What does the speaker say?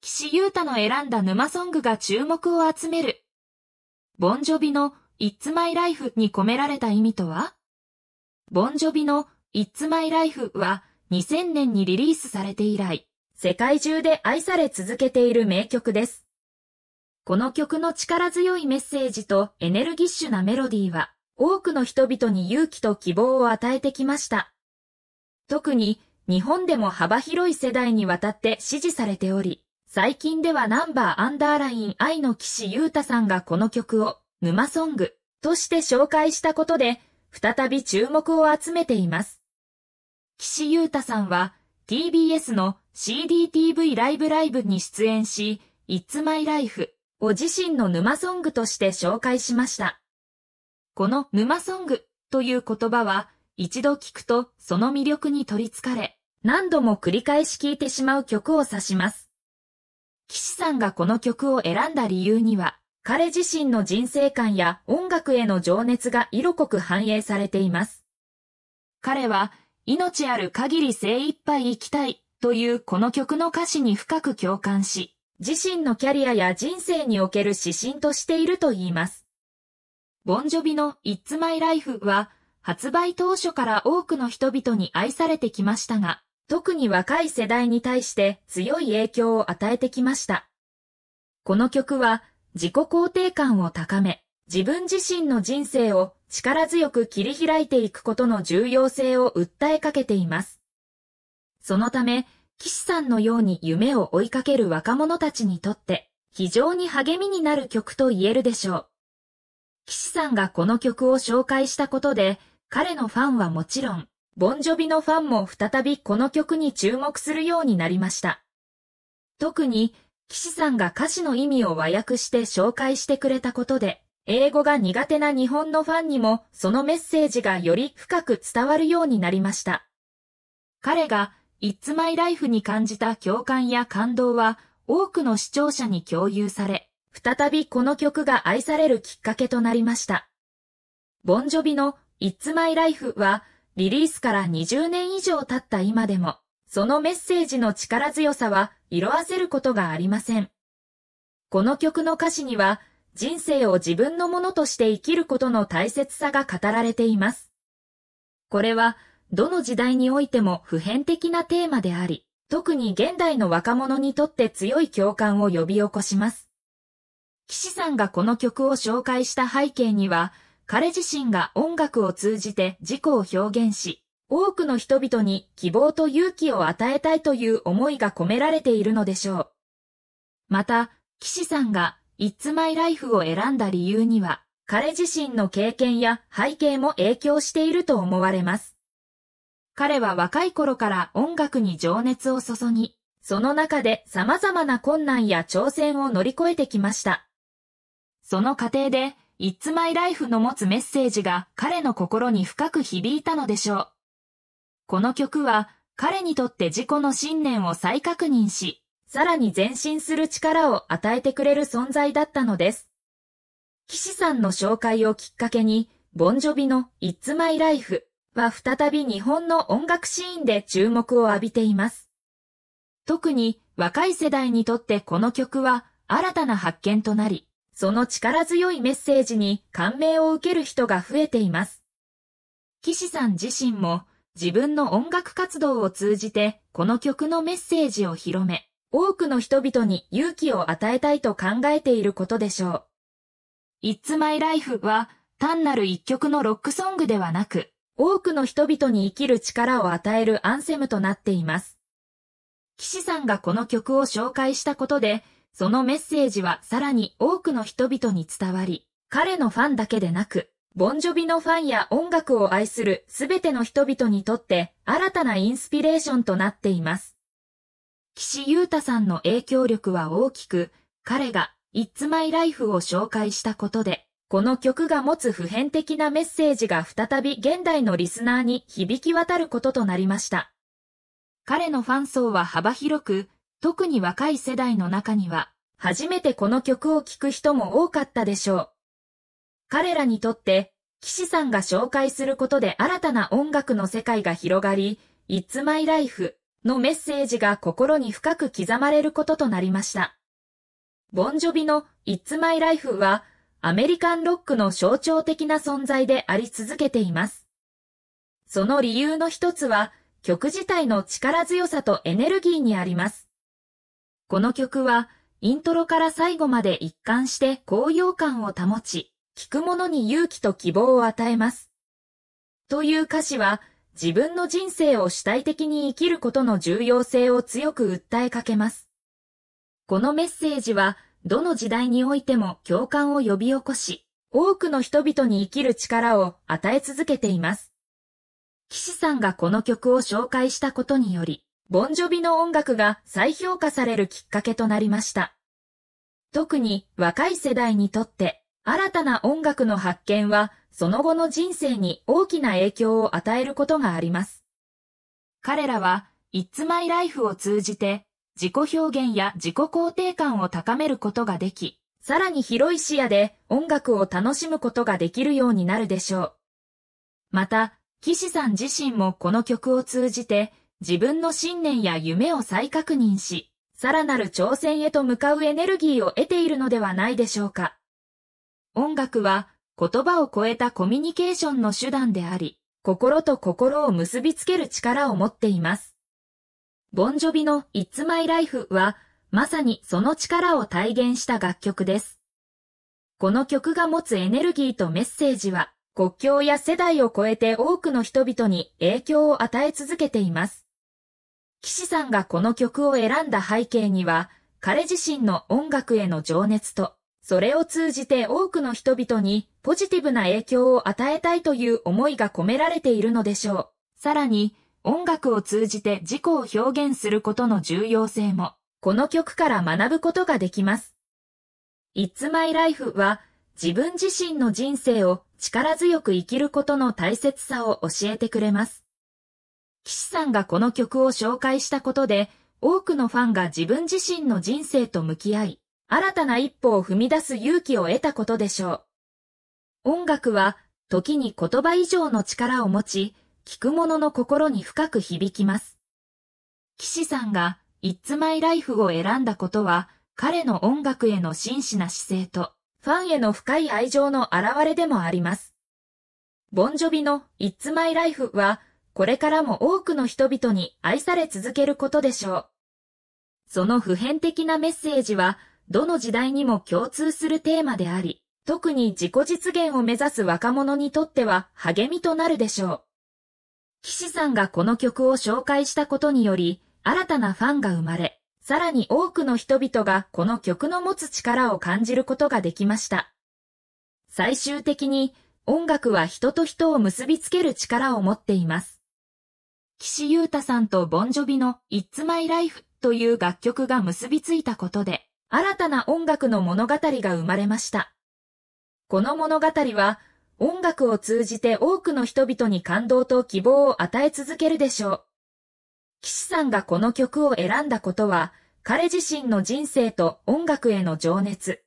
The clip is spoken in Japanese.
岸優太の選んだ沼ソングが注目を集める。ボンジョビの It's My Life に込められた意味とはボンジョビの It's My Life は2000年にリリースされて以来、世界中で愛され続けている名曲です。この曲の力強いメッセージとエネルギッシュなメロディーは、多くの人々に勇気と希望を与えてきました。特に、日本でも幅広い世代にわたって支持されており、最近ではナンバーアンダーライン愛の岸優太さんがこの曲を沼ソングとして紹介したことで、再び注目を集めています。岸優太さんは TBS の CDTV ライブライブに出演し、It's My Life を自身の沼ソングとして紹介しました。この沼ソングという言葉は一度聞くとその魅力に取りつかれ、何度も繰り返し聴いてしまう曲を指します。岸さんがこの曲を選んだ理由には、彼自身の人生観や音楽への情熱が色濃く反映されています。彼は、命ある限り精一杯生きたいというこの曲の歌詞に深く共感し、自身のキャリアや人生における指針としていると言います。ボンジョビの It's My Life は発売当初から多くの人々に愛されてきましたが、特に若い世代に対して強い影響を与えてきました。この曲は自己肯定感を高め、自分自身の人生を力強く切り開いていくことの重要性を訴えかけています。そのため、岸さんのように夢を追いかける若者たちにとって、非常に励みになる曲と言えるでしょう。岸さんがこの曲を紹介したことで、彼のファンはもちろん、ボンジョビのファンも再びこの曲に注目するようになりました。特に、岸さんが歌詞の意味を和訳して紹介してくれたことで、英語が苦手な日本のファンにもそのメッセージがより深く伝わるようになりました。彼が It's My Life に感じた共感や感動は多くの視聴者に共有され、再びこの曲が愛されるきっかけとなりました。ボンジョビの It's My Life はリリースから20年以上経った今でも、そのメッセージの力強さは色あせることがありません。この曲の歌詞には、人生を自分のものとして生きることの大切さが語られています。これは、どの時代においても普遍的なテーマであり、特に現代の若者にとって強い共感を呼び起こします。岸さんがこの曲を紹介した背景には、彼自身が音楽を通じて自己を表現し、多くの人々に希望と勇気を与えたいという思いが込められているのでしょう。また、岸さんが It's My Life を選んだ理由には、彼自身の経験や背景も影響していると思われます。彼は若い頃から音楽に情熱を注ぎ、その中で様々な困難や挑戦を乗り越えてきました。その過程で、It's My Life の持つメッセージが彼の心に深く響いたのでしょう。この曲は彼にとって自己の信念を再確認し、さらに前進する力を与えてくれる存在だったのです。岸さんの紹介をきっかけに、ボンジョビの It's My Life は再び日本の音楽シーンで注目を浴びています。特に若い世代にとってこの曲は新たな発見となり、その力強いメッセージに感銘を受ける人が増えています。岸さん自身も自分の音楽活動を通じてこの曲のメッセージを広め、多くの人々に勇気を与えたいと考えていることでしょう。It's My Life は単なる一曲のロックソングではなく、多くの人々に生きる力を与えるアンセムとなっています。岸さんがこの曲を紹介したことで、そのメッセージはさらに多くの人々に伝わり、彼のファンだけでなく、ボンジョビのファンや音楽を愛する全ての人々にとって新たなインスピレーションとなっています。岸優太さんの影響力は大きく、彼が It's My Life を紹介したことで、この曲が持つ普遍的なメッセージが再び現代のリスナーに響き渡ることとなりました。彼のファン層は幅広く、特に若い世代の中には、初めてこの曲を聴く人も多かったでしょう。彼らにとって、岸さんが紹介することで新たな音楽の世界が広がり、It's My Life のメッセージが心に深く刻まれることとなりました。ボンジョビの It's My Life は、アメリカンロックの象徴的な存在であり続けています。その理由の一つは、曲自体の力強さとエネルギーにあります。この曲は、イントロから最後まで一貫して高揚感を保ち、聴く者に勇気と希望を与えます。という歌詞は、自分の人生を主体的に生きることの重要性を強く訴えかけます。このメッセージは、どの時代においても共感を呼び起こし、多くの人々に生きる力を与え続けています。岸さんがこの曲を紹介したことにより、ボンジョビの音楽が再評価されるきっかけとなりました。特に若い世代にとって新たな音楽の発見はその後の人生に大きな影響を与えることがあります。彼らは It's My Life を通じて自己表現や自己肯定感を高めることができ、さらに広い視野で音楽を楽しむことができるようになるでしょう。また、岸さん自身もこの曲を通じて自分の信念や夢を再確認し、さらなる挑戦へと向かうエネルギーを得ているのではないでしょうか。音楽は言葉を超えたコミュニケーションの手段であり、心と心を結びつける力を持っています。ボンジョビの It's My Life は、まさにその力を体現した楽曲です。この曲が持つエネルギーとメッセージは、国境や世代を超えて多くの人々に影響を与え続けています。岸さんがこの曲を選んだ背景には、彼自身の音楽への情熱と、それを通じて多くの人々にポジティブな影響を与えたいという思いが込められているのでしょう。さらに、音楽を通じて自己を表現することの重要性も、この曲から学ぶことができます。It's My Life は、自分自身の人生を力強く生きることの大切さを教えてくれます。岸さんがこの曲を紹介したことで、多くのファンが自分自身の人生と向き合い、新たな一歩を踏み出す勇気を得たことでしょう。音楽は、時に言葉以上の力を持ち、聞く者の心に深く響きます。岸さんが、It's My Life を選んだことは、彼の音楽への真摯な姿勢と、ファンへの深い愛情の表れでもあります。ボンジョビの It's My Life は、これからも多くの人々に愛され続けることでしょう。その普遍的なメッセージは、どの時代にも共通するテーマであり、特に自己実現を目指す若者にとっては励みとなるでしょう。岸さんがこの曲を紹介したことにより、新たなファンが生まれ、さらに多くの人々がこの曲の持つ力を感じることができました。最終的に、音楽は人と人を結びつける力を持っています。岸優太さんとボンジョビの It's My Life という楽曲が結びついたことで、新たな音楽の物語が生まれました。この物語は、音楽を通じて多くの人々に感動と希望を与え続けるでしょう。岸さんがこの曲を選んだことは、彼自身の人生と音楽への情熱、